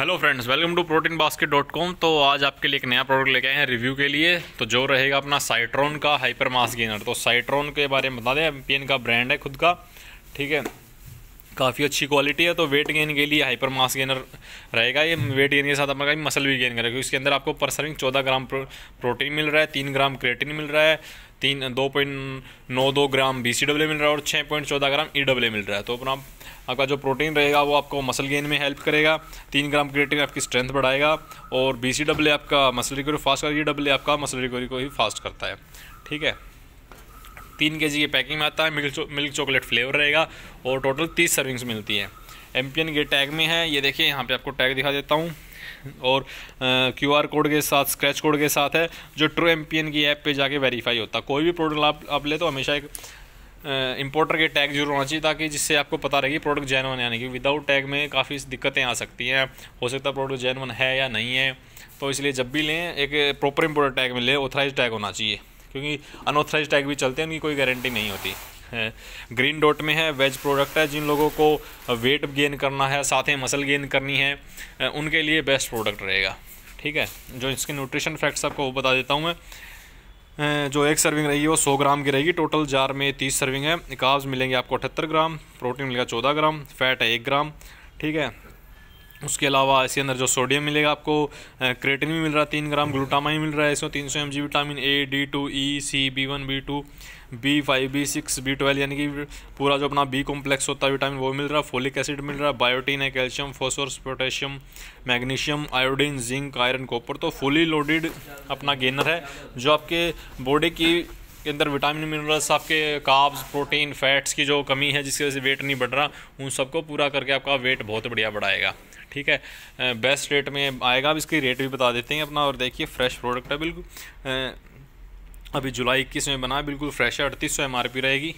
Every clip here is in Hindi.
hello friends welcome to protein basket dot com तो आज आपके लिए एक नया प्रोडक्ट लेके आए हैं रिव्यू के लिए तो जो रहेगा अपना साइट्रॉन का हाइपर मास गेनर तो साइट्रॉन के बारे में बता दें एमपियन का ब्रांड है खुद का ठीक है काफ़ी अच्छी क्वालिटी है तो वेट गेन के लिए हाइपर मास गेनर रहेगा ये वेट गेन के साथ अपना मसल भी गेन करेगा क्योंकि इसके अंदर आपको पर सर्विंग चौदह ग्राम प्रोटीन मिल रहा है तीन ग्राम क्रेटिन मिल रहा है तीन दो पॉइंट नौ दो ग्राम बी सी डब्ल्यू मिल रहा है और छः पॉइंट चौदह ग्राम ई e डब्ल्यू मिल रहा है तो अपना आपका जो प्रोटीन रहेगा वो आपको मसल गेन में हेल्प करेगा तीन ग्राम क्रिएटिन आपकी स्ट्रेंथ बढ़ाएगा और बी सी डब्ल्यू आपका मसल रिकवरी फास्ट कर ई डब्ल्यू आपका मसल रिकवरी को ही फास्ट करता है ठीक है तीन के जी की पैकिंग में आता है मिल्क चो, मिल्क चॉकलेट फ्लेवर रहेगा और टोटल तीस सर्विंग्स मिलती हैं एम्पियन के टैग में है ये देखिए यहाँ पे आपको टैग दिखा देता हूँ और क्यू आर कोड के साथ स्क्रैच कोड के साथ है जो ट्रू एम की ऐप पे जाके वेरीफाई होता है कोई भी प्रोडक्ट आप आप ले तो हमेशा एक इम्पोर्टर के टैग जरूर होना चाहिए ताकि जिससे आपको पता रहेगी प्रोडक्ट प्रोडक्ट जैनवन यानी कि विदाउट टैग में काफ़ी दिक्कतें आ सकती हैं हो सकता है प्रोडक्ट जैनवन है या नहीं है तो इसलिए जब भी लें एक प्रॉपर इम्पोर्टर टैग में लें ऑथराइज टैग होना चाहिए क्योंकि अनऑथराइज टैग भी चलते हैं उनकी कोई गारंटी नहीं होती ग्रीन डॉट में है वेज प्रोडक्ट है जिन लोगों को वेट गेन करना है साथ ही मसल गेन करनी है उनके लिए बेस्ट प्रोडक्ट रहेगा ठीक है जो इसके न्यूट्रिशन फैक्ट्स आपको वो बता देता हूँ मैं जो एक सर्विंग रहेगी वो सौ ग्राम की रहेगी टोटल जार में तीस सर्विंग है काब्स मिलेंगे आपको अठहत्तर ग्राम प्रोटीन मिलेगा चौदह ग्राम फैट है एक ग्राम ठीक है उसके अलावा इसके अंदर जो सोडियम मिलेगा आपको क्रेटिन भी मिल रहा है तीन ग्राम ग्लूटामाइन मिल रहा है इसमें तीन सौ M G vitamin A D two E C B one B two B five B six B twelve यानी कि पूरा जो अपना बी कॉम्प्लेक्स होता है विटामिन वो मिल रहा है फोलिक एसिड मिल रहा है बायोटीन है calcium phosphorus potassium magnesium iodine zinc iron copper तो फुली लोडेड अपना गेनर है जो आपके बॉडी की के अंदर विटामिन मिनरल्स आपके काब्स प्रोटीन फैट्स की जो कमी है जिसकी वजह से वेट नहीं बढ़ रहा उन सबको पूरा करके आपका वेट बहुत बढ़िया बढ़ाएगा ठीक है बेस्ट रेट में आएगा अब इसकी रेट भी बता देते हैं अपना और देखिए फ्रेश प्रोडक्ट है बिल्कुल अभी जुलाई इक्कीस में बना बिल्कुल फ्रेश है अड़तीस सौ एम रहेगी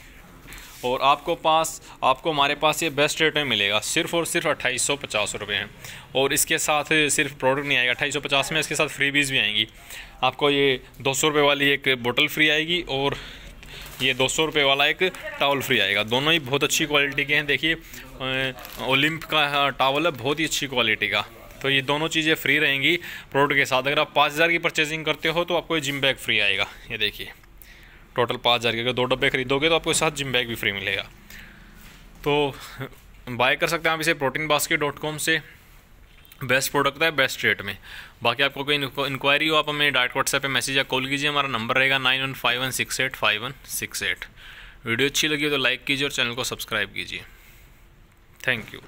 और आपको पास आपको हमारे पास ये बेस्ट रेट में मिलेगा सिर्फ और सिर्फ अट्ठाईस सौ पचास रुपये हैं और इसके साथ सिर्फ प्रोडक्ट नहीं आएगा अट्ठाईस सौ पचास में इसके साथ फ्री बीज भी आएंगी आपको ये दो सौ रुपये वाली एक बोतल फ्री आएगी और ये दो सौ रुपये वाला एक टावल फ्री आएगा दोनों ही बहुत अच्छी क्वालिटी के हैं देखिए ओलिम्प का टावल हाँ, है बहुत ही अच्छी क्वालिटी का तो ये दोनों चीज़ें फ्री रहेंगी प्रोडक्ट के साथ अगर आप पाँच हज़ार की परचेजिंग करते हो तो आपको ये जिम बैग फ्री आएगा ये देखिए टोटल पाँच हज़ार के अगर दो डब्बे खरीदोगे तो आपको साथ जिम बैग भी फ्री मिलेगा तो बाय कर सकते हैं आप इसे प्रोटीन बास्केट डॉट कॉम से बेस्ट प्रोडक्ट है बेस्ट रेट में बाकी आपको कोई इंक्वायरी हो आप हमें डायरेक्ट व्हाट्सएप पे मैसेज या कॉल कीजिए हमारा नंबर रहेगा nine one five one six eight five one six eight video अच्छी लगी हो तो लाइक कीजिए और चैनल को सब्सक्राइब कीजिए थैंक यू